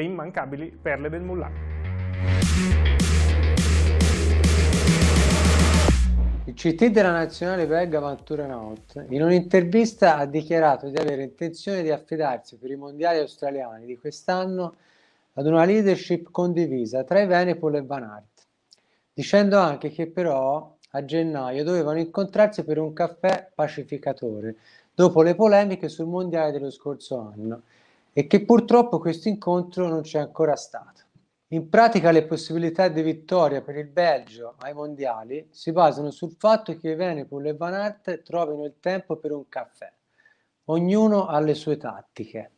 le immancabili perle del Mullah. Il CT della nazionale belga Ventura Naut in un'intervista ha dichiarato di avere intenzione di affidarsi per i mondiali australiani di quest'anno ad una leadership condivisa tra Evenepoel e Van Aert, dicendo anche che però a gennaio dovevano incontrarsi per un caffè pacificatore dopo le polemiche sul mondiale dello scorso anno e che purtroppo questo incontro non c'è ancora stato. In pratica le possibilità di vittoria per il Belgio ai mondiali si basano sul fatto che Venepul e Van Aert trovino il tempo per un caffè. Ognuno ha le sue tattiche.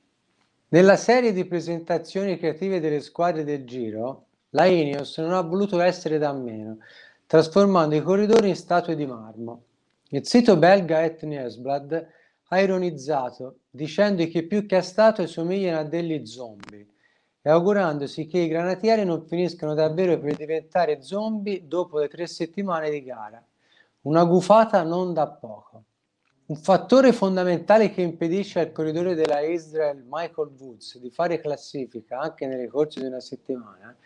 Nella serie di presentazioni creative delle squadre del giro, la Ineos non ha voluto essere da meno, trasformando i corridori in statue di marmo. Il sito belga Etniesblad ha ironizzato dicendo che più che a statue somigliano a degli zombie e augurandosi che i granatieri non finiscano davvero per diventare zombie dopo le tre settimane di gara. Una gufata non da poco. Un fattore fondamentale che impedisce al corridore della Israel Michael Woods di fare classifica anche nel corso di una settimana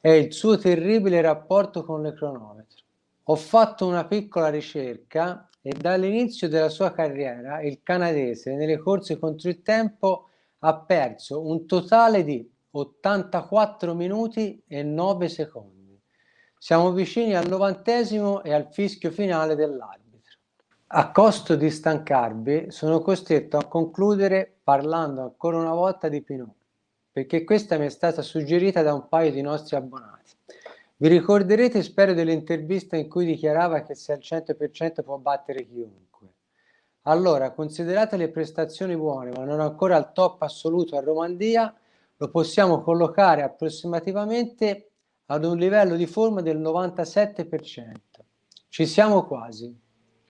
è il suo terribile rapporto con le cronometri. Ho fatto una piccola ricerca e dall'inizio della sua carriera il canadese nelle corse contro il tempo ha perso un totale di 84 minuti e 9 secondi. Siamo vicini al novantesimo e al fischio finale dell'arbitro. A costo di stancarvi, sono costretto a concludere parlando ancora una volta di Pinot, perché questa mi è stata suggerita da un paio di nostri abbonati. Vi ricorderete, spero, dell'intervista in cui dichiarava che se al 100% può battere chiunque. Allora, considerate le prestazioni buone, ma non ancora al top assoluto a Romandia, lo possiamo collocare approssimativamente ad un livello di forma del 97%. Ci siamo quasi.